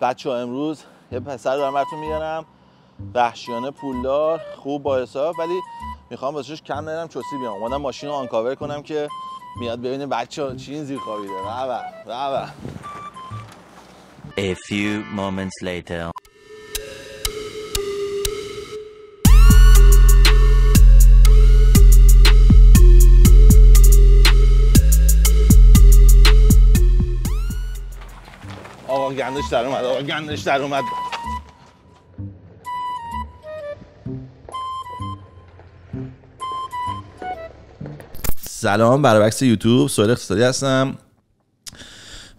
بچه ها امروز یه پسر دارم براتون میارم وحشیانه پولدار خوب با حساب ولی میخوام واسش کم ندارم چوسی بیام اومدم ماشین رو آنکاور کنم که میاد ببینه بچه ها چی این زیر خوابیده A few moments later گندش در اومد گندش در اومد سلام برابکس یوتیوب سوال اقتصادی هستم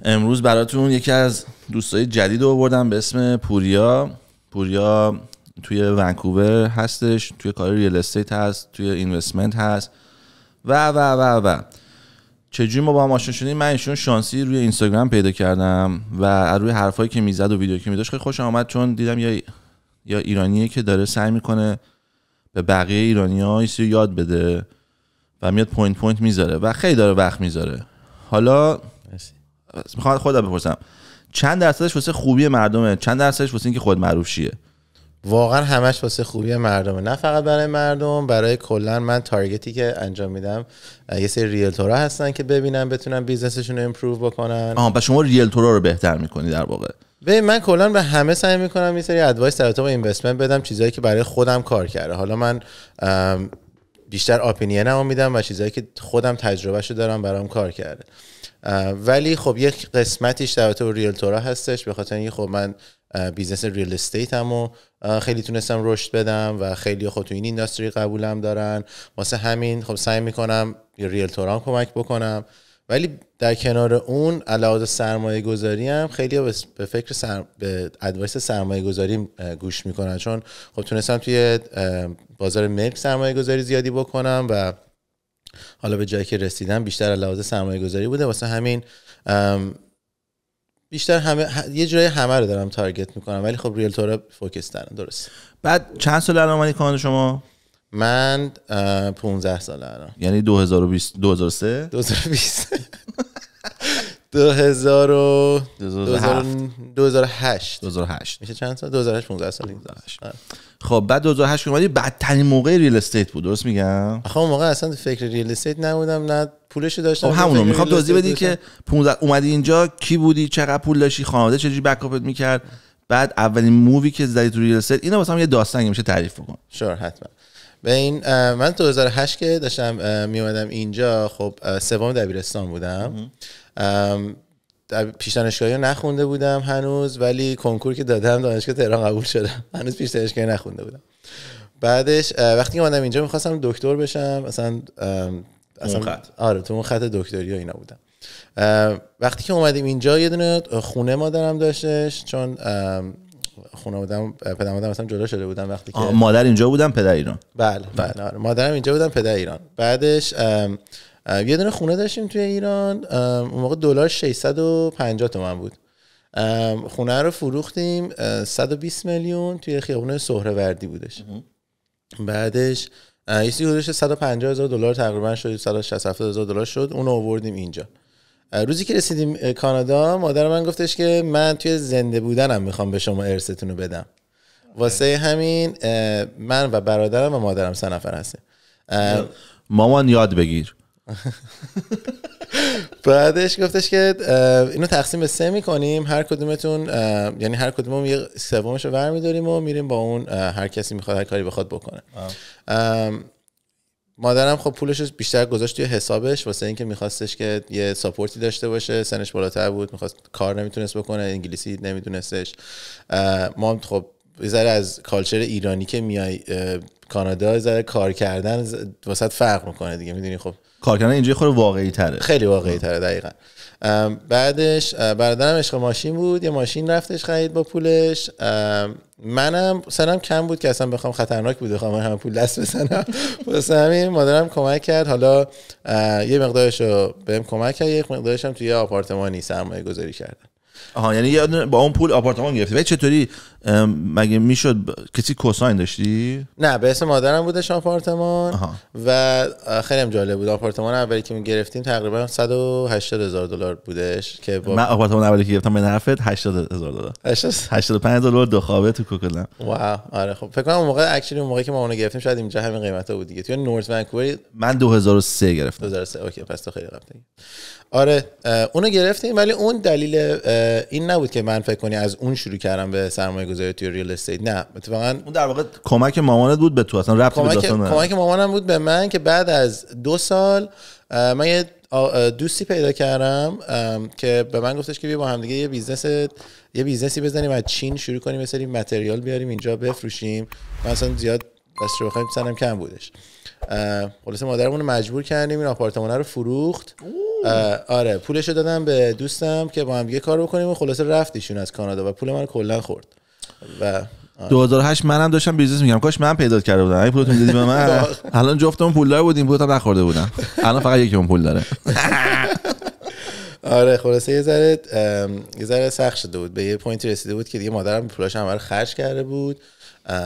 امروز براتون یکی از دوستای جدید آوردم به اسم پوریا پوریا توی ونکوور هستش توی کار ریال استیت هست توی اینوستمنت هست و و و و چجوری ما با هم آشنا شدیم من ایشون شانسی روی اینستاگرام پیدا کردم و روی حرفایی که میزد و ویدیو که می‌داشت خیلی خوشم آمد چون دیدم یا یا ایرانیه که داره سعی میکنه به بقیه ایرانی‌ها رو یاد بده و میاد پوینت پوینت میذاره و خیلی داره وقت میذاره حالا میخواد خودم بپرسم چند درصدش واسه خوبی مردمه چند درصدش واسه اینکه خود معروف شیه واقعا همش واسه خوبی مردمه نه فقط برای مردم برای کلا من تارگتی که انجام میدم یه سری ریلتورا هستن که ببینن بتونن بیزنسشون رو امپروو بکنن آها شما ریلتورا رو بهتر میکنی در واقع ببین من کلا به همه سعی میکنم یه سری ادوایس در تو اینوستمنت بدم چیزایی که برای خودم کار کرده حالا من بیشتر آپینیه میدم و چیزایی که خودم تجربهشو دارم برام کار کرده ولی خب یک قسمتیش در تو ریلتورا هستش به خاطر خب من بیزنس ریل استیت هم خیلی تونستم رشد بدم و خیلی خود خب تو این اینداستری قبولم دارن واسه همین خب سعی میکنم ریل توران کمک بکنم ولی در کنار اون علاوه سرمایه گذاری هم خیلی به فکر سر... به ادوایس سرمایه گذاری گوش میکنن چون خب تونستم توی بازار ملک سرمایه گذاری زیادی بکنم و حالا به جایی که رسیدم بیشتر علاوه سرمایه گذاری بوده واسه همین بیشتر همه یه جای همه رو دارم تارگت میکنم ولی خب ریل تورا فوکس دارم درست بعد چند سال الان اومدی کانادا شما من 15 ساله الان یعنی 2020 2003 2020 2000 و 2008 2008 میشه چند سال 2008 15 سال 2008 خب بعد 2008 اومدی بدترین موقع ریل استیت بود درست میگم خب اون موقع اصلا فکر ریل استیت نبودم نه پولش داشتم خب همون میخوام توضیح بدی که 15 اومدی اینجا کی بودی چقدر پول داشتی خانواده چجوری بکاپت میکرد بعد اولین مووی که زدی تو ریل استیت اینو واسه هم یه داستانی میشه تعریف بکن شور حتما به این من 2008 که داشتم می اینجا خب سوم دبیرستان بودم پیش دانشگاهی نخونده بودم هنوز ولی کنکور که دادم دانشگاه تهران قبول شدم هنوز پیش دانشگاهی نخونده بودم بعدش وقتی که اومدم اینجا میخواستم دکتر بشم اصلا اصلا آره تو اون خط دکتری و اینا بودم وقتی که اومدیم اینجا یه دونه خونه مادرم داشتش چون خونه بودم پدرم بودم مثلا جدا شده بودم وقتی که مادر اینجا بودم پدر ایران بله بله, بله. آره، مادرم اینجا بودم پدر ایران بعدش یه دونه خونه داشتیم توی ایران اون موقع دلار 650 تومن بود خونه رو فروختیم 120 میلیون توی خیابون سهروردی بودش بعدش یه حدودش 150 هزار دلار تقریبا شد 160 هزار دلار شد اون آوردیم اینجا روزی که رسیدیم کانادا مادر من گفتش که من توی زنده بودنم میخوام به شما ارثتون رو بدم واسه همین من و برادرم و مادرم سه نفر هستیم مامان یاد بگیر بعدش گفتش که اینو تقسیم به سه میکنیم هر کدومتون یعنی هر کدوم یه سومش رو برمیداریم و میریم با اون هر کسی میخواد هر کاری بخواد بکنه مادرم خب پولش بیشتر گذاشت توی حسابش واسه اینکه میخواستش که یه ساپورتی داشته باشه سنش بالاتر بود میخواست کار نمیتونست بکنه انگلیسی نمیدونستش ما خب ذره از کالچر ایرانی که میای کانادا ذره کار کردن واسه فرق میکنه دیگه میدونی خب کار کردن اینجا خود واقعی تره خیلی واقعی تره دقیقا بعدش برادرم عشق ماشین بود یه ماشین رفتش خرید با پولش منم سرم کم بود که اصلا بخوام خطرناک بود بخوام هم پول دست بزنم پس همین مادرم کمک کرد حالا یه مقدارشو رو بهم کمک کرد یه مقدارشم توی توی آپارتمانی سرمایه گذاری کردم آها یعنی با اون پول آپارتمان گرفتی ولی چطوری مگه میشد کسی کوساین داشتی نه به اسم مادرم بودش آپارتمان آها. و خیلی هم جالب بود آپارتمان اولی که می گرفتیم تقریبا 180 هزار دلار بودش که با... من آپارتمان اولی که گرفتم به نفعت 80 هزار دلار 85 دلار دو خوابه تو کوکلم واو آره خب فکر کنم اون موقع اکچولی اون موقعی که ما اونو گرفتیم شاید اینجا همین قیمتا بود دیگه تو نورث ونکوور من 2003 گرفتم 2003 اوکی پس تو خیلی قبل آره اونو گرفتیم ولی اون دلیل این نبود که من فکر کنی از اون شروع کردم به سرمایه گذاری توی ریل استیت نه اتفاقا اون در واقع کمک مامانت بود به تو اصلا رفت کمک, کمک مامانم بود به من که بعد از دو سال من یه دوستی پیدا کردم که به من گفتش که بیا با هم دیگه یه بیزنس یه بیزنسی بزنیم از چین شروع کنیم مثلا متریال بیاریم اینجا بفروشیم من اصلا زیاد بس رو بخوایم سنم کم بودش خلاصه مادرمون رو مجبور کردیم این آپارتمان رو فروخت آره پولش رو دادم به دوستم که با هم یه کار بکنیم و خلاصه رفتیشون از کانادا و پول من کلا خورد و 2008 آره. منم داشتم بیزنس میگم کاش من پیدا کرده بودم این پولتون دیدی به من الان جفتمون پولدار بودیم پولتون نخورده بودم الان فقط یکی اون پول داره آره خلاصه یه ذره یه ذره سخت شده بود به یه پوینتی رسیده بود که دیگه مادرم پولاش همه خرج کرده بود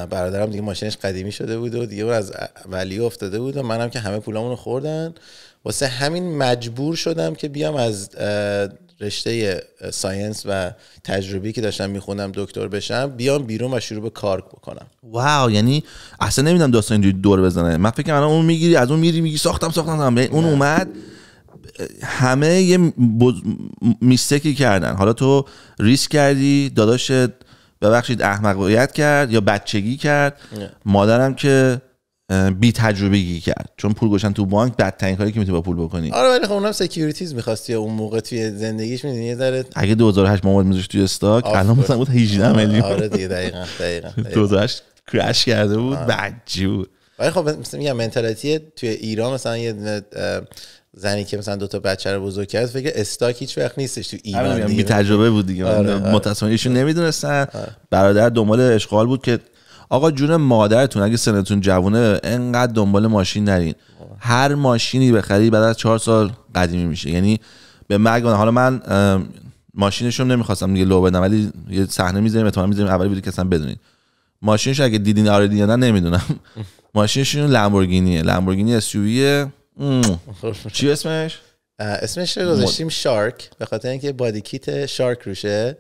برادرم دیگه ماشینش قدیمی شده بود و دیگه اون از ولی افتاده بود و منم که همه پولامون رو خوردن واسه همین مجبور شدم که بیام از رشته ساینس و تجربی که داشتم میخونم دکتر بشم بیام بیرون و شروع به کار بکنم واو یعنی اصلا نمیدونم داستان دور بزنه من فکر الان اون میگیری از اون میری میگی ساختم ساختم یعنی اون اومد همه یه بز... میستکی کردن حالا تو ریسک کردی داداشت ببخشید احمقیت کرد یا بچگی کرد مادرم که بی تجربگی کرد چون پول گوشن تو بانک بدترین کاری که میتونی با پول بکنی آره ولی خب اونم سکیوریتیز میخواستی اون موقع توی زندگیش میدونی یه ذره اگه 2008 ما میذاشت توی استاک الان مثلا بود 18 میلیون آره دیگه دقیقاً دقیقاً 2008 کرش کرده بود بعد جو ولی خب مثلا میگم منتالیتی توی ایران مثلا یه زنی که مثلا دو تا بچه رو بزرگ کرد فکر استاک هیچ وقت نیستش تو ایران بی تجربه بود دیگه آره،, آره. متأسفانه نمیدونستن آره. برادر دنبال اشغال بود که آقا جون مادرتون اگه سنتون جوونه انقدر دنبال ماشین نرین هر ماشینی بخری بعد از چهار سال قدیمی میشه یعنی به مرگ حالا من ماشینشون نمیخواستم دیگه لو بدم ولی یه صحنه میذاریم اتمام میذاریم اولی بود که اصلا بدونید ماشینش اگه دیدین آره دیگه نمیدونم ماشینشون لامبورگینیه لامبورگینی اس چی اسمش؟ اسمش رو گذاشتیم شارک به خاطر اینکه بادی کیت شارک روشه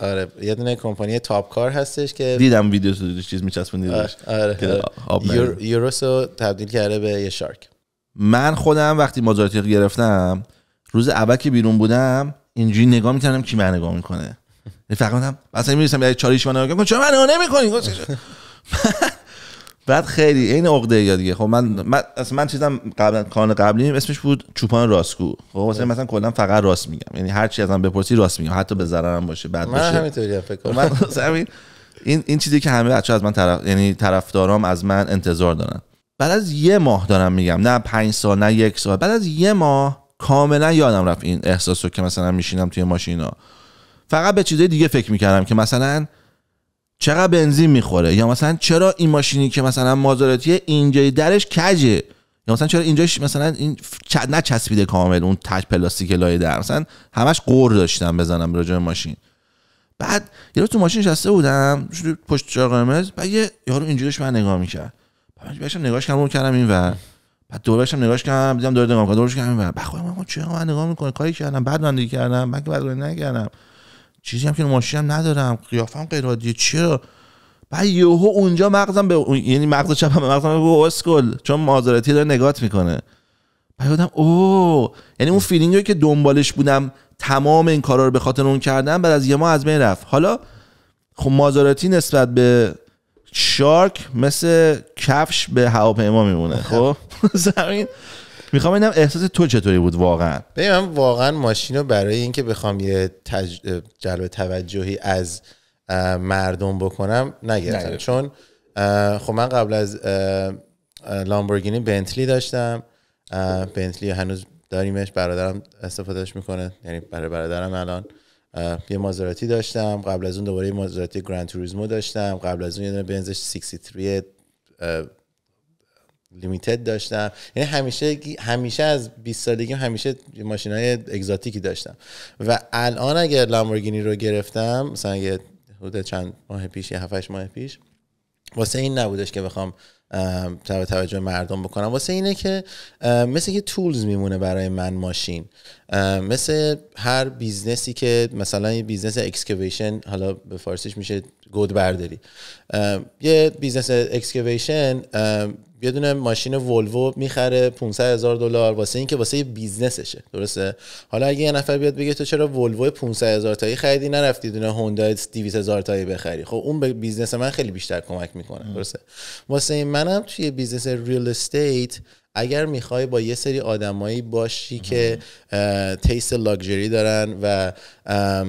آره یه دونه کمپانی تاپ کار هستش که دیدم ویدیو تو چیز میچسبون دیدش آره, آره،, آره. یوروسو تبدیل کرده به یه شارک من خودم وقتی ماجراتیق گرفتم روز اول که بیرون بودم اینجوری نگاه میکردم کی من نگاه میکنه یعنی فقط هم اصلا میرسم یه یعنی چاریش من نگاه میکنم چرا من نگاه بعد خیلی این عقده یا دیگه خب من من اصلا من چیزم قبلا کان قبلی اسمش بود چوپان راستگو خب مثلا کلا فقط راست میگم یعنی هر چی ازم بپرسی راست میگم حتی به ضررم باشه بعد باشه همینطوری فکر خب کنم من این این چیزی که همه بچه‌ها از من طرف یعنی طرفدارام از من انتظار دارن بعد از یه ماه دارم میگم نه پنج سال نه یک سال بعد از یه ماه کاملا یادم رفت این احساسو که مثلا میشینم توی ماشینا فقط به چیزای دیگه فکر میکردم که مثلا چقدر بنزین میخوره یا مثلا چرا این ماشینی که مثلا مازراتی اینجای درش کجه یا مثلا چرا اینجاش مثلا این نه نچسبیده کامل اون تچ پلاستیک لایه در مثلا همش قور داشتم بزنم راجع ماشین بعد یه تو ماشین نشسته بودم پشت چراغ قرمز بعد یه یارو اینجوریش من نگاه میکرد بعد بهشم نگاش کردم کردم این و بعد دوباره بهش نگاهش کردم دیدم داره نگاه میکنه دورش کردم و بعد خودم چرا من نگاه میکنه کاری کردم بعد من دیگه کردم من که بعد نکردم چیزی هم که ماشین هم ندارم قیافم غیر عادیه چرا بعد یهو اونجا مغزم به یعنی مغز چپم به مغزم به اسکل چون معذرتی داره نگات میکنه بعد یادم او یعنی اون فیلینگی که دنبالش بودم تمام این کارا رو به خاطر اون کردم بعد از یه ماه از بین رفت حالا خب مازاراتی نسبت به شارک مثل کفش به هواپیما میمونه خب, خب. زمین میخوام اینم احساس تو چطوری بود واقعا بیم واقعا ماشین رو برای اینکه بخوام یه جلب توجهی از مردم بکنم نگرفتم چون خب من قبل از لامبورگینی بنتلی داشتم بنتلی هنوز داریمش برادرم استفادهش میکنه یعنی برای برادرم الان یه مازراتی داشتم قبل از اون دوباره یه مازراتی گراند توریزمو داشتم قبل از اون یه دونه بنزش 63 لیمیتد داشتم یعنی همیشه همیشه از 20 سالگی همیشه ماشین های اگزاتیکی داشتم و الان اگر لامبورگینی رو گرفتم مثلا یه حدود چند ماه پیش یا 7 ماه پیش واسه این نبودش که بخوام توجه توجه مردم بکنم واسه اینه که مثل که تولز میمونه برای من ماشین مثل هر بیزنسی که مثلا یه بیزنس اکسکویشن حالا به فارسیش میشه گود برداری یه بیزنس اکسکویشن یه دونه ماشین ولوو میخره 500 هزار دلار واسه اینکه واسه یه بیزنسشه درسته حالا اگه یه نفر بیاد بگه تو چرا ولوو 500 هزار تایی خریدی نرفتی دونه هوندا 200 هزار تایی بخری خب اون به بیزنس من خیلی بیشتر کمک میکنه درسته واسه این منم توی بیزنس ریل استیت اگر میخوای با یه سری آدمایی باشی که تیست لاکجری دارن و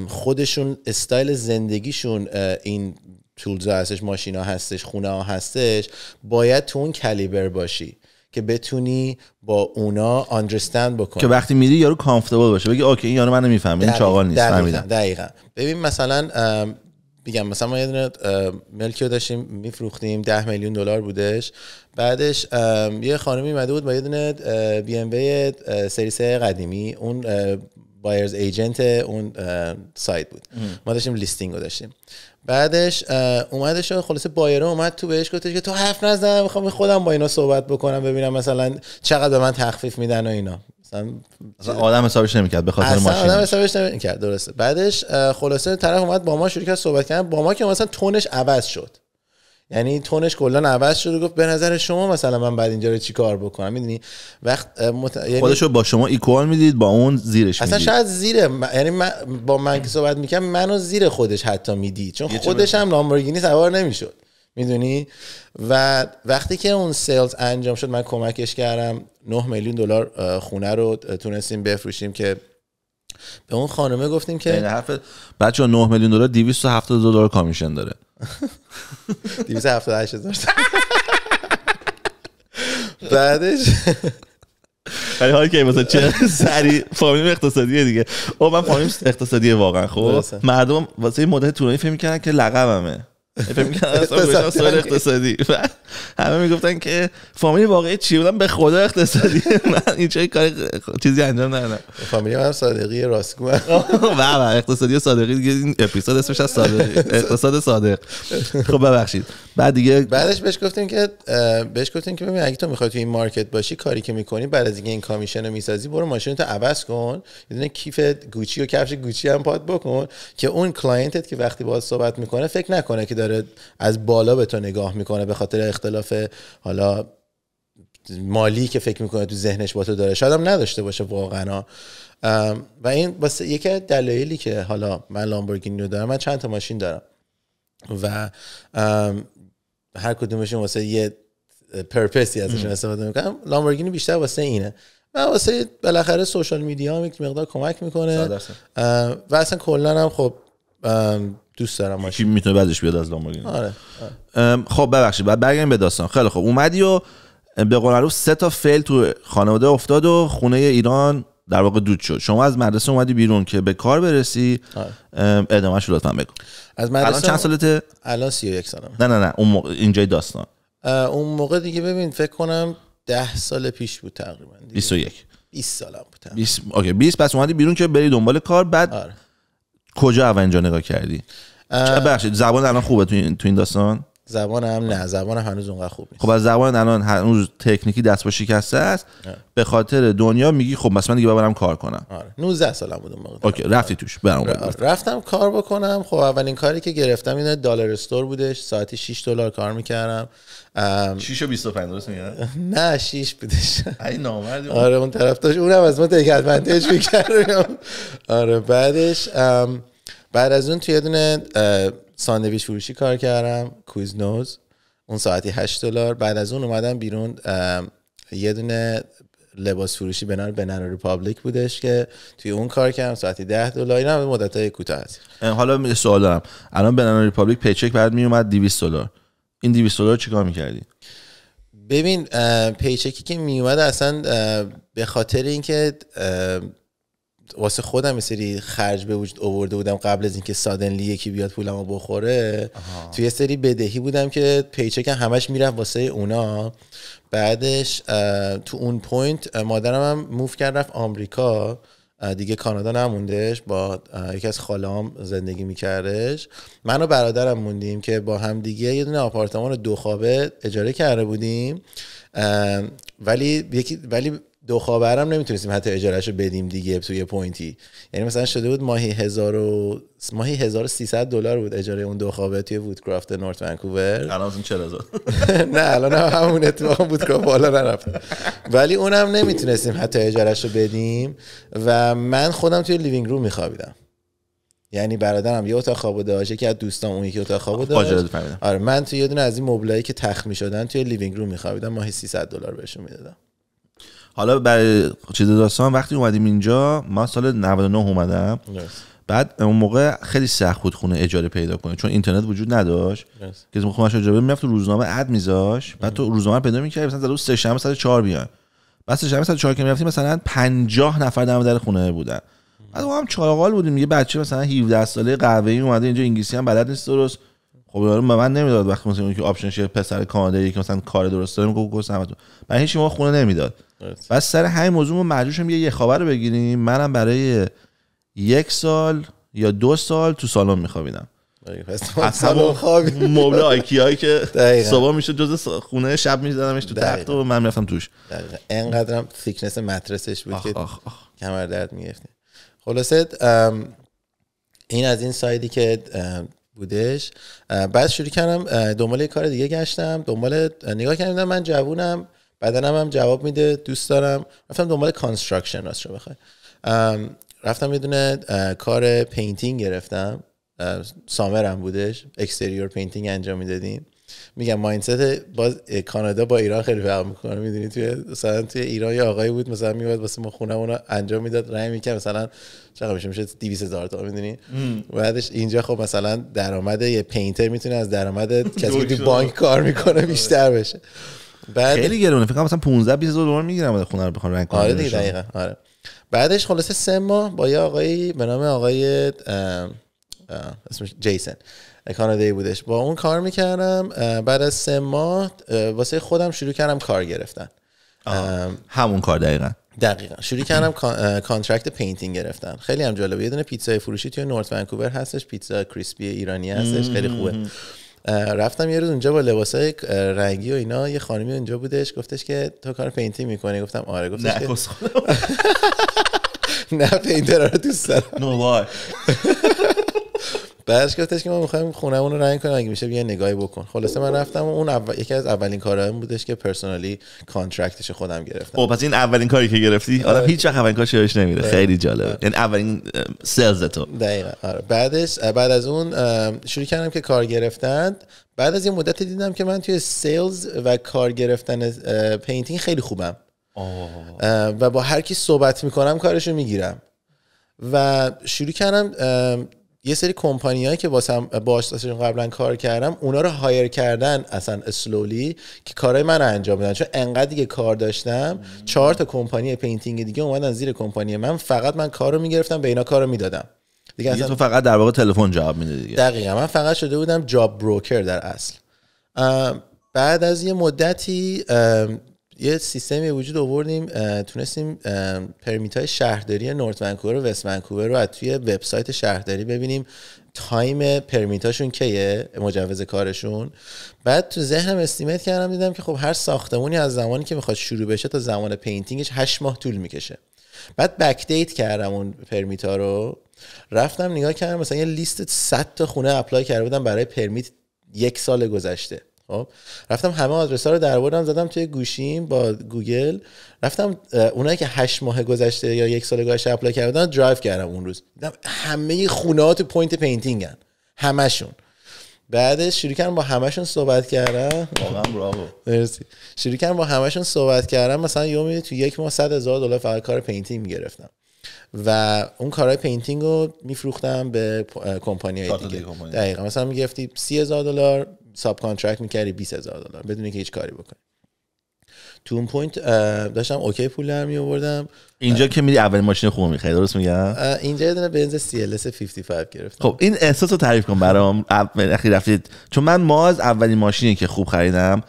خودشون استایل زندگیشون این تولزا هستش ماشینا هستش خونه ها هستش باید تو اون کلیبر باشی که بتونی با اونا آندرستند بکنی که وقتی میری یارو کامفورتبل باشه بگی اوکی این یارو من میفهمه این نیست دقیقا. دقیقا. ببین مثلا بگم مثلا ما یه دونه ملکی رو داشتیم میفروختیم ده میلیون دلار بودش بعدش یه خانمی اومده بود با یه دونه بی ام قدیمی اون بایرز ایجنت اون سایت بود ما داشتیم لیستینگ رو داشتیم بعدش اومدش خلاصه بایره اومد تو بهش گفتش که تو حرف نزن میخوام خودم با اینا صحبت بکنم ببینم مثلا چقدر به من تخفیف میدن و اینا مثلا آدم حسابش نمیکرد به خاطر ماشین آدم حسابش نمیکرد درسته بعدش خلاصه طرف اومد با ما شروع کرد صحبت کردن با ما که مثلا تونش عوض شد یعنی تونش کلا عوض شده گفت به نظر شما مثلا من بعد اینجا رو چی کار بکنم میدونی وقت مت... یعنی خودشو با شما ایکوال میدید با اون زیرش اصلا شاید زیره یعنی من... با من که صحبت میکنم منو زیر خودش حتی میدید چون خودش هم لامبورگینی سوار نمیشد میدونی و وقتی که اون سیلز انجام شد من کمکش کردم 9 میلیون دلار خونه رو تونستیم بفروشیم که به اون خانمه گفتیم که حرف بچه 9 میلیون دلار 272 دلار کامیشن داره 278 هزار بعدش ولی حال که مثلا چه سری فامیلیم اقتصادیه دیگه او من فامیلیم اقتصادیه واقعا خوب مردم واسه مدت طولانی فکر میکردن که لقبمه فکر اقتصادی همه میگفتن که فامیلی واقعی چی بودن به خدا اقتصادی من این چه کار چیزی انجام ندادم فامیلی من صادقی راستگو و و اقتصادی صادقی این اپیزود اسمش از صادقی اقتصاد صادق خب ببخشید بعد دیگه بعدش بهش گفتیم که بهش گفتیم که ببین اگه تو میخوای تو این مارکت باشی کاری که میکنی بعد از اینکه این کامیشن رو میسازی برو ماشین تو عوض کن یه دونه کیف گوچی و کفش گوچی هم پات بکن که اون کلاینتت که وقتی باهات صحبت میکنه فکر نکنه که داره از بالا به تو نگاه میکنه به خاطر اختلاف حالا مالی که فکر میکنه تو ذهنش با تو داره شاید هم نداشته باشه واقعا و این واسه یکی دلایلی که حالا من لامبورگینی رو دارم من چند تا ماشین دارم و هر کدومشون واسه یه پرپسی ازشون استفاده میکنم لامبورگینی بیشتر واسه اینه و واسه بالاخره سوشال میدیا هم یک مقدار کمک میکنه و اصلا کلا هم خب دوست دارم ماشین میتونه بعدش بیاد از لامبورگینی آره. آره. خب ببخشید بعد برگردیم به داستان خیلی خب اومدی و به قول سه تا فیل تو خانواده افتاد و خونه ایران در واقع دود شد شما از مدرسه اومدی بیرون که به کار برسی آره. ادامه رو لطفا بگو از مدرسه الان چند سالته الان 31 سالم نه نه نه اون موقع اینجای داستان اون موقع دیگه ببین فکر کنم 10 سال پیش بود تقریبا 21 20 سالم بود 20 اوکی 20 پس اومدی بیرون که بری دنبال کار بعد آره. کجا اول نگاه کردی بخشید زبان الان خوبه تو تو این داستان زبانم نه زبانم هنوز اونقدر خوب نیست خب از زبان الان هنوز تکنیکی دست با شکسته است به خاطر دنیا میگی خب مثلا من دیگه برم کار کنم آره 19 سال بود اون اوکی رفتی توش برام آره، آره. رفتم کار بکنم خب اولین کاری که گرفتم اینه دلار استور بودش ساعتی 6 دلار کار میکردم ام... 6 و 25 درست میگم نه 6 بودش این نامرد آره اون طرف داشت اونم از ما تیک ادوانتج میکرد آره بعدش ام... بعد از اون یه دونه ساندویچ فروشی کار کردم نوز اون ساعتی 8 دلار بعد از اون اومدم بیرون یه دونه لباس فروشی به نام ریپابلیک بودش که توی اون کار کردم ساعتی 10 دلار اینا مدت های کوتاه است حالا سوال دارم الان بنر ریپابلیک پیچک بعد می اومد 200 دلار این 200 دلار چیکار می‌کردی ببین پیچکی که می اومد اصلا به خاطر اینکه واسه خودم یه سری خرج به وجود آورده بودم قبل از اینکه سادنلی یکی بیاد پولمو بخوره توی یه سری بدهی بودم که پیچکم همش میرفت واسه اونا بعدش تو اون پوینت مادرم هم موف کرد رفت آمریکا دیگه کانادا نموندش با یکی از خالام زندگی میکردش من و برادرم موندیم که با هم دیگه یه دونه آپارتمان دو خوابه اجاره کرده بودیم ولی یکی ولی دو خاورم نمیتونستیم حتی اجارش رو بدیم دیگه توی پوینتی یعنی مثلا شده بود ماهی هزار و... ماهی 1300 دلار بود اجاره اون دو خوابه توی وودکرافت نورت ونکوور الان اون 4000 نه الان همون اتفاق وودکرافت بالا نرفت ولی اونم نمیتونستیم حتی اجارش رو بدیم و من خودم توی لیوینگ روم میخوابیدم یعنی برادرم یه اتاق خواب داشت که از دوستام اون یکی اتاق خواب داشت آره من توی یه دونه از این مبلایی که تخمی شدن توی لیوینگ روم میخوابیدم ماهی 300 دلار بهشون میدادم حالا برای چیز داستان وقتی اومدیم اینجا ما سال 99 اومدم بعد اون موقع خیلی سخت بود خونه اجاره پیدا کنه چون اینترنت وجود نداشت yes. که خونه‌اش اجاره میرفت روزنامه اد میذاش بعد تو روزنامه پیدا میکردی مثلا در سه شنبه ساعت 4 بیان بعد سه شنبه ساعت 4 که میرفتیم مثلا 50 نفر دم در خونه بودن بعد ما هم چاقال بودیم یه بچه مثلا 17 ساله قهوه‌ای اومده اینجا انگلیسی هم بلد نیست درست خب به من نمیداد وقتی مثلا اون که آپشنش پسر کانادایی که مثلا کار درست داره میگه گفت من هیچ ما خونه نمیداد بس سر همین موضوع ما مجبور یه خبر رو بگیریم منم برای یک سال یا دو سال تو سالن میخوابیدم اصلا مبل هایی که صبح میشه جز خونه شب میزدمش تو تخت و من میرفتم توش دقیقا انقدرم سیکنس مترسش بود که کمر درد میگرفت خلاصه این از این سایدی که بودش بعد شروع کردم دنبال یه کار دیگه گشتم دنبال نگاه کردم من جوونم بدنم هم جواب میده دوست دارم رفتم دنبال کانستراکشن راست رو بخوای رفتم یه دونه کار پینتینگ گرفتم سامرم بودش اکستریور پینتینگ انجام میدادیم میگم مایندست باز کانادا با ایران خیلی فرق میکنه میدونی توی مثلا توی ایران یه آقایی بود مثلا میواد واسه ما خونه اونو انجام میداد رای میکرد مثلا چقدر میشه میشه 200 هزار تا میدونی بعدش اینجا خب مثلا درآمد یه پینتر میتونه از درآمد کسی که تو بانک کار میکنه بیشتر بشه بعد خیلی گرونه فکر کنم مثلا 15 20 هزار دلار میگیرم بعد خونه رو بخوام رنگ کنم آره دقیقاً آره بعدش خلاصه سه ماه با یه آقایی به نام آقای اسمش جیسن کانادایی بودش با اون کار میکردم بعد از سه ماه واسه خودم شروع کردم کار گرفتن همون کار دقیقا دقیقا شروع کردم کانترکت پینتینگ گرفتن خیلی هم جالبه یه دونه پیتزای فروشی توی نورت ونکوور هستش پیتزا کریسپی ایرانی هستش خیلی خوبه رفتم یه روز اونجا با لباسای رنگی و اینا یه خانمی اونجا بودش گفتش که تو کار پینتینگ میکنی گفتم آره گفتش که نه پینتر رو دوست دارم بعدش گفتش که ما میخوایم خونمون رو رنگ کنیم اگه میشه بیا نگاهی بکن خلاصه من رفتم و اون اول... یکی از اولین کارهام بودش که پرسونالی کانترکتش خودم گرفتم خب پس این اولین کاری که گرفتی آدم آره. هیچ وقت اولین کارش یادش نمیره خیلی جالبه آره. یعنی اولین سلز تو آره. بعدش بعد از اون شروع کردم که کار گرفتن بعد از یه مدت دیدم که من توی سیلز و کار گرفتن پینتینگ خیلی خوبم و با هر کی صحبت میکنم کارشو میگیرم و شروع کردم یه سری کمپانی هایی که واسم باش قبلا کار کردم اونا رو هایر کردن اصلا اسلولی که کارهای من رو انجام بدن چون انقدر دیگه کار داشتم چهار تا کمپانی پینتینگ دیگه اومدن زیر کمپانی من فقط من کار رو میگرفتم به اینا کارو میدادم دیگه, تو فقط در واقع تلفن جواب میده دیگه دقیقا من فقط شده بودم جاب بروکر در اصل بعد از یه مدتی یه سیستمی وجود آوردیم تونستیم پرمیت های شهرداری نورت ونکوور و وست ونکوور رو از توی وبسایت شهرداری ببینیم تایم پرمیتاشون کیه مجوز کارشون بعد تو ذهنم استیمیت کردم دیدم که خب هر ساختمونی از زمانی که میخواد شروع بشه تا زمان پینتینگش هشت ماه طول میکشه بعد بک کردم اون پرمیتا رو رفتم نگاه کردم مثلا یه لیست 100 تا خونه اپلای کرده بودم برای پرمیت یک سال گذشته خب، رفتم همه آدرس ها رو درآوردم زدم توی گوشیم با گوگل رفتم اونایی که هشت ماه گذشته یا یک سال گذشته اپلای کردن درایو کردم اون روز دیدم همه خونه تو پوینت پینتینگن همشون بعدش شروع کردم با همشون صحبت کردم واقعا مرسی شروع کردم با همشون صحبت کردم مثلا یومی تو یک ماه 100 هزار دلار فقط کار پینتینگ میگرفتم و اون کارهای پینتینگ رو میفروختم به کمپانی های دیگه دقیقا مثلا میگرفتی سی هزار دلار ساب کانترکت میکردی 20 هزار دلار بدون که هیچ کاری بکنی تو اون پوینت داشتم اوکی پول در می آوردم اینجا که میری اول ماشین خوب میخری درست میگم اینجا یه دونه بنز CLS 55 گرفتم خب این احساس رو تعریف کن برام اخی رفتید چون من ماز اولین ماشینی که خوب خریدم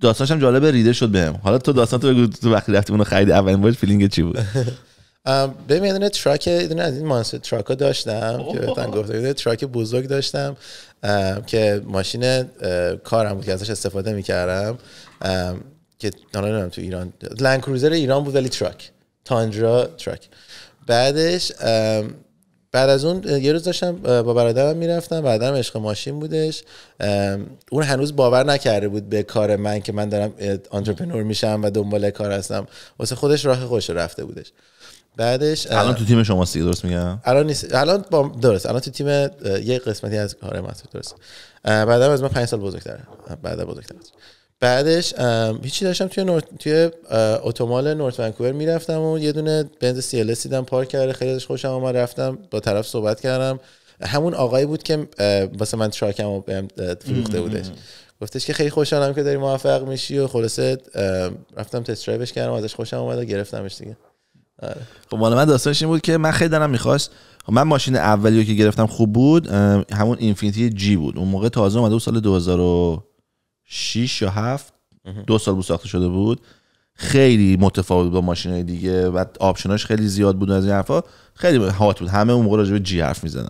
داستانشم جالب ریده شد بهم حالا تو داستان تو بگو تو وقتی رفتی اونو خریدی اولین بار فیلینگ چی بود ببین یه تراک یه دونه از این مانستر تراک داشتم که بهتن گفته یه تراک بزرگ داشتم که ماشین کارم بود که ازش استفاده میکردم که حالا تو ایران لند کروزر ایران بود ولی تراک تاندرا تراک بعدش بعد از اون یه روز داشتم با برادرم میرفتم بعدم عشق ماشین بودش اون هنوز باور نکرده بود به کار من که من دارم انترپنور میشم و دنبال کار هستم واسه خودش راه خوش رفته بودش بعدش الان تو تیم شما سیگ درست میگم الان نیست الان با درست الان تو تیم یه قسمتی از کار ما درست بعد از من 5 سال بزرگتر بعد بزرگتر بعدش هیچی داشتم توی نورت... توی اتومال نورت ونکوور میرفتم و یه دونه بنز سی ال دیدم پارک کرده خیلی ازش خوشم اومد رفتم با طرف صحبت کردم همون آقایی بود که واسه من تراکمو رو بهم فروخته بودش گفتش که خیلی خوشحالم که داری موفق میشی و خلاصه رفتم تست کردم ازش خوشم اومد و گرفتمش دیگه خب مال من داستانش این بود که من خیلی دلم میخواست خب، من ماشین اولی که گرفتم خوب بود همون اینفینیتی جی بود اون موقع تازه اومده بود سال 2006 یا 7 دو سال بود ساخته شده بود خیلی متفاوت با ماشین های دیگه و آپشناش خیلی زیاد بود از این حرفا خیلی هات بود همه اون موقع راجع به جی حرف میزدن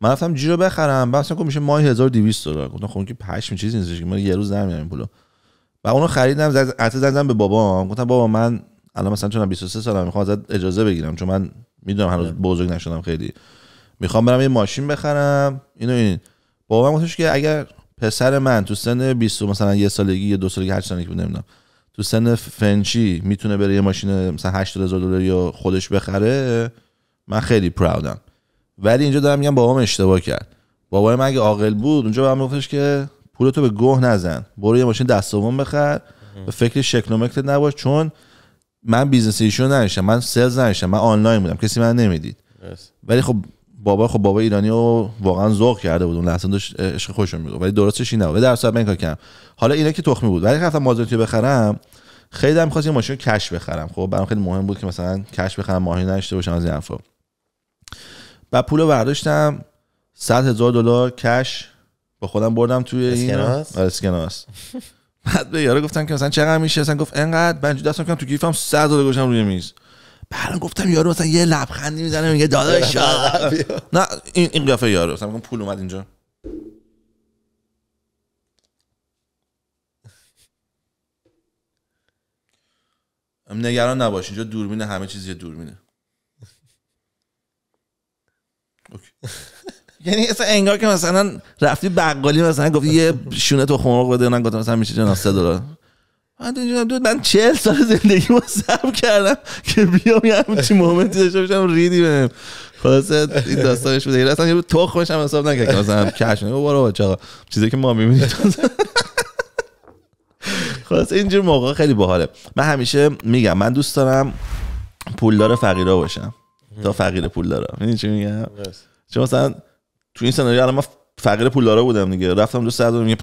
من رفتم جی رو بخرم بعد گفتم میشه ماه 1200 دلار گفتم خب که می چیزی نیستش که من یه روز نمیارم پولو و اونو خریدم از زد... زدم به بابام گفتم بابا من الان مثلا چون 23 سالم میخوام ازت اجازه بگیرم چون من میدونم هنوز آره. بزرگ نشدم خیلی میخوام برم یه ماشین بخرم اینو این بابا گفتش که اگر پسر من تو سن 20 مثلا یه سالگی یه دو سالگی هر سالگی بود نمیدونم تو سن فنچی میتونه بره یه ماشین مثلا 8000 دلار یا خودش بخره من خیلی پراودم ولی اینجا دارم میگم بابام اشتباه کرد بابای من اگه عاقل بود اونجا بهم گفتش که پولتو به گوه نزن برو یه ماشین دست بخر به فکر شکل و نباش چون من بیزنس ایشو نشم من سلز نشم من آنلاین بودم کسی من نمیدید ولی خب بابا خب بابا ایرانی رو واقعا ذوق کرده بود اون لحظه داشت عشق خوشو میگفت ولی درستش اینه نبود در اصل من کردم حالا اینا که تخمی بود ولی رفتم مازوتی بخرم خیلی هم خواست یه ماشین کش بخرم خب برام خیلی مهم بود که مثلا کش بخرم ماهی نشته باشم از این حرفا و پول برداشتم 100 هزار دلار کش با خودم بردم توی این اسکناس آره، بعد به یارو گفتم که مثلا چقدر میشه مثلا گفت انقدر جو دستم کردم تو کیفم 100 دلار گذاشتم روی میز بعدم گفتم یارو مثلا یه لبخندی میزنه میگه داداش نه این این قیافه یارو مثلا پول اومد اینجا نگران نباش اینجا دوربین همه چیز یه دوربینه اوکی یعنی اصلا انگار که مثلا رفتی بقالی مثلا گفتی یه شونه تو خمرق بده من گفتم مثلا میشه جناب 3 دلار من اینجا دو من 40 سال زندگی رو صرف کردم که بیام یه همچین آره. مومنتی داشته باشم ریدی بهم خلاص این داستانش بوده اصلا یه تو خوشم حساب نکرد که مثلا کش نه برو بچا چیزی که ما میبینید خلاص اینجور موقع خیلی باحاله من همیشه میگم من دوست دارم پولدار فقیرا باشم تا فقیر پولدارا میدونی چی میگم چون مثلا تو این سناریو الان من فقیر پولدارا بودم دیگه رفتم دو صد میگه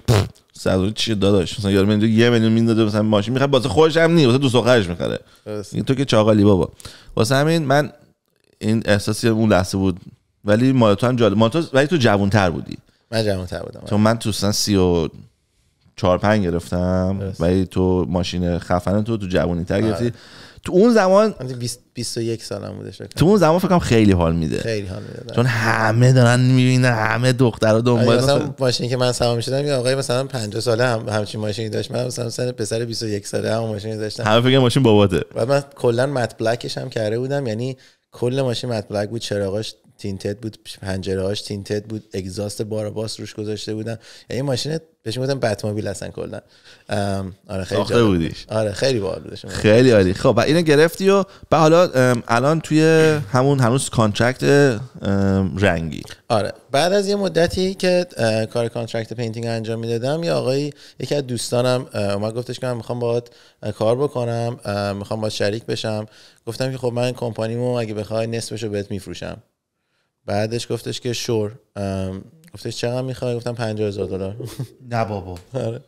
صد چی داداش مثلا یارو میگه یه میلیون میندازه مثلا ماشین میخواد واسه خودش هم نی واسه دوست خرج میخره یعنی تو که چاقالی بابا واسه همین من این احساسی اون لحظه بود ولی مال تو هم جالب مال تو ولی تو جوان تر بودی من جوان تر بودم تو من تو سن 34 و چهار گرفتم ولی تو ماشین خفن تو تو جوونی تر آره. گرفتی تو اون زمان 21 سالم بوده شکر. تو اون زمان فکرم خیلی حال میده خیلی حال میده چون همه دارن میبینن همه دخترا دنبال مثلا ماشین که من سوار میشدم یه آقای مثلا 50 ساله هم همچین ماشینی داشت من مثلا سن پسر 21 ساله هم ماشین داشتم همه فکر ماشین باباته و من کلا مت بلکش هم کرده بودم یعنی کل ماشین مت بلک بود چراغاش تینتد بود پنجره هاش تینتد بود اگزاست بار روش گذاشته بودن یعنی ماشین بهش میگفتن بتموبیل هستن کلا آره خیلی ساخته بودیش آره خیلی باحال بودش خیلی عالی خب و اینو گرفتی و به حالا الان توی همون هنوز کانترکت رنگی آره بعد از یه مدتی که کار کانترکت پینتینگ انجام میدادم یه آقایی یکی از دوستانم اومد گفتش که من میخوام باهات کار بکنم میخوام با شریک بشم گفتم که خب من کمپانیمو اگه بخوای نصفشو بهت میفروشم بعدش گفتش که شور گفتش چقدر میخوای گفتم 50000 دلار نه بابا آره.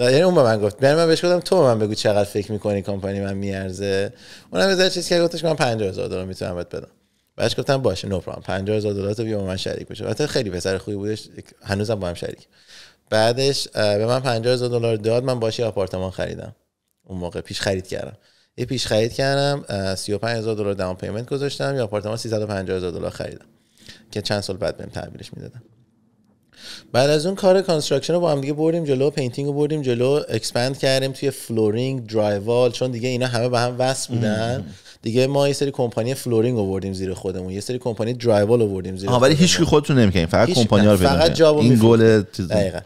یعنی اون به من گفت یعنی من بهش گفتم تو به من بگو چقدر فکر میکنی کمپانی من میارزه اونم یه چیزی که گفتش من 50000 دلار میتونم بهت بدم بعدش گفتم باشه نو پرام 50000 دلار تو بیا من شریک بشه البته خیلی پسر خوبی بودش هنوزم با هم شریک بعدش به من 50000 دلار داد من باشه آپارتمان خریدم اون موقع پیش خرید کردم یه پیش خرید کردم 35000 دلار داون پیمنت گذاشتم یا آپارتمان 350000 دلار خریدم که چند سال بعد بهم تحویلش میدادم بعد از اون کار کانسترکشن رو با هم دیگه بردیم جلو پینتینگ رو بردیم جلو اکسپند کردیم توی فلورینگ درایوال چون دیگه اینا همه به هم وصل بودن دیگه ما یه سری کمپانی فلورینگ آوردیم زیر خودمون یه سری کمپانی درایوال آوردیم زیر ولی هیچ کی خودتون نمی‌کنین فقط کمپانی رو فقط این گل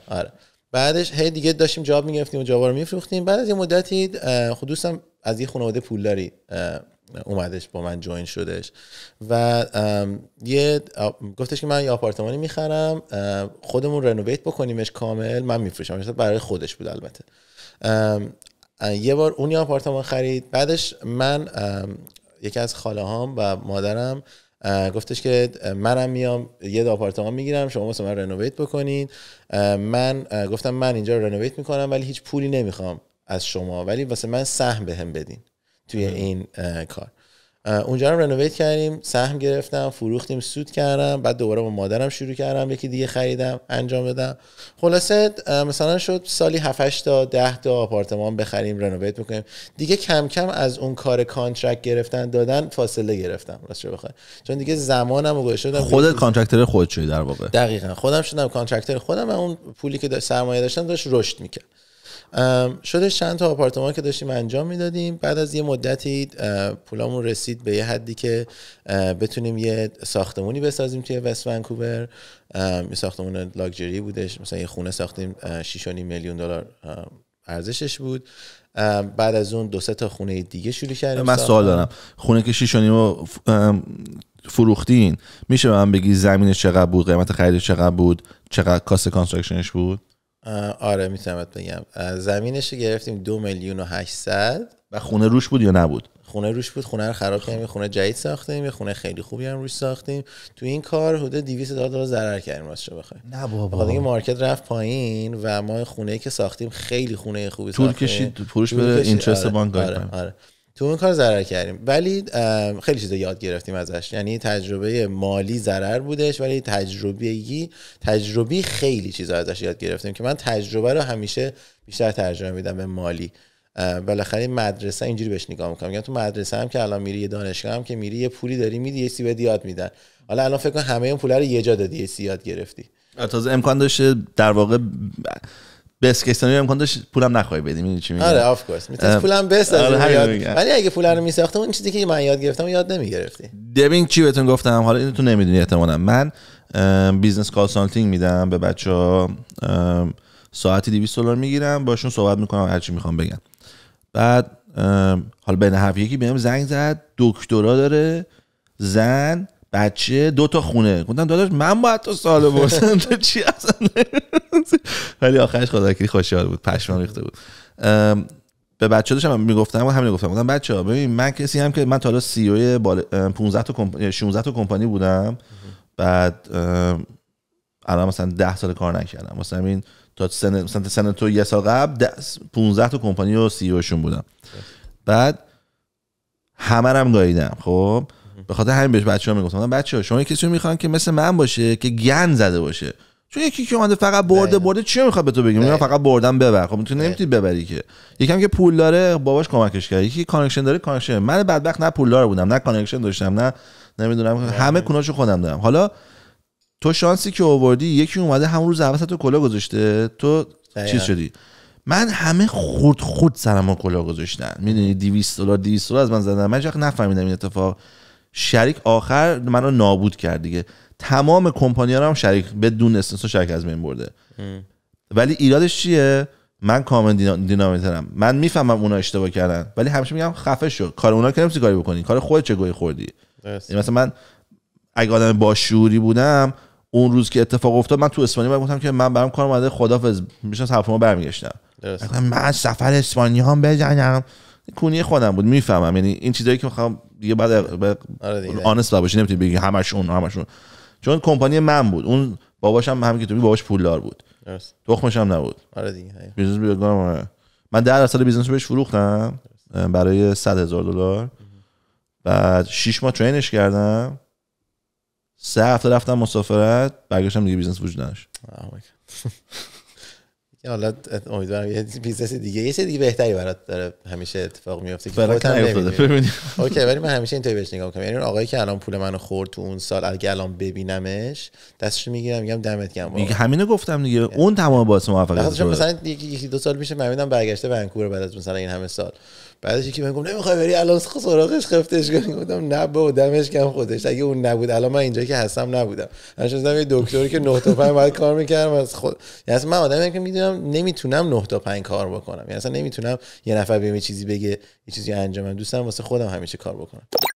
آره بعدش هی دیگه داشتیم جاب می‌گرفتیم و جاب رو میفروختیم بعد از یه مدتی خود خب از یه خانواده پولداری اومدش با من جوین شدش و یه گفتش که من یه آپارتمانی میخرم خودمون رنوویت بکنیمش کامل من میفروشم برای خودش بود البته یه بار اون یه آپارتمان خرید بعدش من یکی از خاله هام و مادرم گفتش که منم میام یه آپارتمان میگیرم شما واسه من رنوویت بکنین من گفتم من اینجا رنوویت میکنم ولی هیچ پولی نمیخوام از شما ولی واسه من سهم بهم بدین توی این کار اونجا رو رنوویت کردیم سهم گرفتم فروختیم سود کردم بعد دوباره با مادرم شروع کردم یکی دیگه خریدم انجام بدم خلاصه مثلا شد سالی 7 تا 10 تا آپارتمان بخریم رنوویت میکنیم دیگه کم کم از اون کار کانترکت گرفتن دادن فاصله گرفتم راستش بخوام چون دیگه زمانم رو شدم خودت کانترکتر خود شدی در واقع دقیقا خودم شدم کانترکتر خودم و اون پولی که سرمایه داشتم داشت رشد میکرد شده چند تا آپارتمان که داشتیم انجام میدادیم بعد از یه مدتی پولامون رسید به یه حدی که بتونیم یه ساختمونی بسازیم توی وست ونکوور یه ساختمون لاکجری بودش مثلا یه خونه ساختیم 6.5 میلیون دلار ارزشش بود بعد از اون دو سه تا خونه دیگه شروع کردیم من سوال دارم خونه که 6 فروختین میشه به من بگی زمین چقدر بود قیمت خرید چقدر بود چقدر کاست کانستراکشنش بود آره میتونم بگم زمینش رو گرفتیم دو میلیون و 800 و خونه روش بود یا نبود خونه روش بود خونه رو خراب کردیم خونه جدید ساختیم یه خونه خیلی خوبی هم روش ساختیم تو این کار حدود 200 هزار دلار ضرر کردیم واسه بخوای نه بابا خب، دیگه مارکت رفت پایین و ما خونه که ساختیم خیلی خونه خوبی ساختیم طول کشید فروش به اینترست آره، بانک آره, آره. تو اون کار ضرر کردیم ولی خیلی چیزا یاد گرفتیم ازش یعنی تجربه مالی ضرر بودش ولی تجربی تجربی خیلی چیزا ازش یاد گرفتیم که من تجربه رو همیشه بیشتر ترجمه میدم به مالی بالاخره مدرسه اینجوری بهش نگاه میکنم میگم تو مدرسه هم که الان میری یه دانشگاه هم که میری یه پولی داری میدی یه سی به یاد میدن حالا الان فکر کن همه اون پولا رو یه جا دادی یه سی یاد گرفتی آره، تازه امکان داشته در واقع بس کیس امکان داشت پولم نخوای بدی میدونی چی میگم آره اوف کورس میتونی پولم بسازی آره ولی اگه پولا رو میساختم اون چیزی که من یاد گرفتم یاد نمیگرفتی ببین چی بهتون گفتم حالا اینو تو نمیدونی احتمالاً من بیزنس کانسالتینگ میدم به بچه ها ساعتی 200 دلار میگیرم باشون صحبت میکنم هر چی میخوام بگم بعد حالا بین هفت یکی بهم زنگ زد دکترا داره زن بچه دو تا خونه گفتم داداش من باید تو سال بردم تو چی اصلا ولی آخرش خدا خوشحال بود پشمان ریخته بود به بچه داشتم من میگفتم همین گفتم بودم بچه ها ببین من کسی هم که من تا حالا سی 15 تا کمپانی 16 تا کمپانی بودم بعد الان مثلا 10 سال کار نکردم مثلا این تا سن مثلا سن تو یه سال قبل 15 تا کمپانی و سی اوشون بودم بعد همه هم گاییدم خب به خاطر همین بهش بچه‌ها میگفتم من بچه‌ها شما کسی رو میخوان که مثل من باشه که گن زده باشه چون یکی که اومده فقط برده برده چی میخواد به تو بگه میگم فقط بردم ببر خب تو نمیتونی ببری که یکم که پول داره باباش کمکش کرد یکی کانکشن داره کانکشن من بدبخت نه پولدار بودم نه کانکشن داشتم نه نمیدونم همه کناشو خودم دارم حالا تو شانسی که آوردی یکی اومده همون روز اول تو کلا گذاشته تو چی شدی من همه خود خود سرم کلا گذاشتن میدونی 200 دلار 200 دلار از من زدن من نفهمیدم این اتفاق شریک آخر من نابود کرد دیگه تمام کمپانی ها رو هم شریک بدون استثنا شریک از بین برده ولی ایرادش چیه من کامن دینامیترم من میفهمم اونا اشتباه کردن ولی همیشه میگم خفه شو کار اونا که کاری بکنی کار خود چه گوی خوردی یعنی مثلا من اگه آدم با بودم اون روز که اتفاق افتاد من تو اسپانیا گفتم که من برام کار اومده خدافظ میشم سفر برمیگشتم من سفر اسپانیا هم بزنم کونی خودم بود میفهمم یعنی این چیزایی که میخوام دیگه بعد آنست باشی نمیتونی بگی همش اون همشون چون کمپانی من بود اون باباشم هم که تو باباش پولدار بود درست تخمش هم نبود آره دیگه آره. بیزنس آره. من 10 درصد بیزنس رو بهش فروختم برای 100 هزار دلار بعد 6 ماه ترینش کردم سه هفته رفتم مسافرت برگشتم دیگه بیزنس وجود نداشت یه حالا امیدوارم یه بیزنس دیگه یه چیز دیگه بهتری برات داره همیشه اتفاق میفته که نیفتاده ببینیم اوکی ولی من همیشه اینطوری بهش نگاه میکنم یعنی اون آقایی که الان پول منو خورد تو اون سال اگه الان ببینمش دستش میگیرم میگم دمت گرم میگه همینو گفتم دیگه یعنی اون تمام باعث موفقیت مثلا یکی دو سال میشه من برگشته ونکوور بعد از مثلا این همه سال بعدش یکی من گفت نمیخوای بری الان سراغش خفتش کنی گفتم نه به دمش کم خودش اگه اون نبود الان من اینجا که هستم نبودم من شدم یه دکتری که 9 تا 5 باید کار میکردم از خود یعنی اصلا من آدمی که میدونم نمیتونم 9 تا 5 کار بکنم یعنی اصلا نمیتونم یه نفر بهم چیزی بگه یه چیزی انجام بدم دوستم واسه خودم همیشه کار بکنم